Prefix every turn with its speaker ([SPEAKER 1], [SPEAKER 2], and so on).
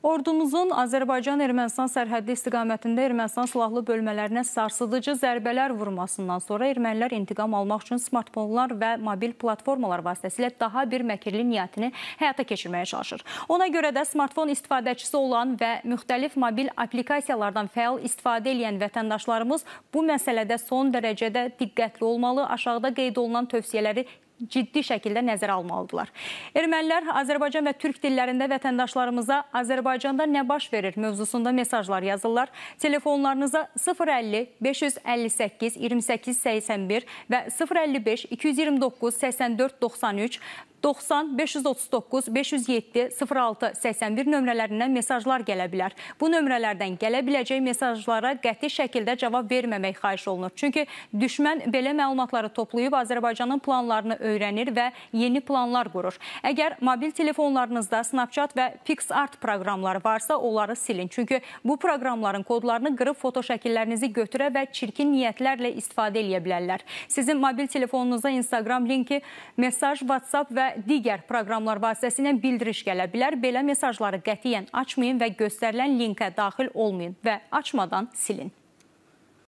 [SPEAKER 1] Ordumuzun Azərbaycan-Ermənistan sərhəddi istiqamətində Ermənistan silahlı bölmələrinə sarsıdıcı zərbələr vurmasından sonra ermənilər intiqam almaq üçün smartfonlar və mobil platformalar vasitəsilə daha bir məkirli niyyətini həyata keçirməyə çalışır. Ona görə də smartfon istifadəçisi olan və müxtəlif mobil aplikasiyalardan fəal istifadə edən vətəndaşlarımız bu məsələdə son dərəcədə diqqətli olmalı, aşağıda qeyd olunan tövsiyələri ciddi şəkildə nəzərə almalıdırlar. Ermənilər Azərbaycan və türk dillərində vətəndaşlarımıza Azərbaycanda nə baş verir mövzusunda mesajlar yazırlar. Telefonlarınıza 050 558 28 81 və 055 229 84 93 90 539 507 06 81 nömrələrindən mesajlar gələ bilər. Bu nömrələrdən gələ biləcək mesajlara qəti şəkildə cavab verməmək xahiş olunur. Çünki düşmən belə məlumatları toplayıb Azərbaycanın planlarını öyrənir və yeni planlar qurur. Əgər mobil telefonlarınızda Snapchat və PixArt proqramları varsa, onları silin. Çünki bu proqramların kodlarını qırıb foto şəkillərinizi götürə və çirkin niyyətlərlə istifadə edə bilərlər. Sizin mobil telefonunuza Instagram linki, mesaj, WhatsApp və və digər proqramlar vasitəsilə bildiriş gələ bilər. Belə mesajları qətiyyən açmayın və göstərilən linkə daxil olmayın və açmadan silin.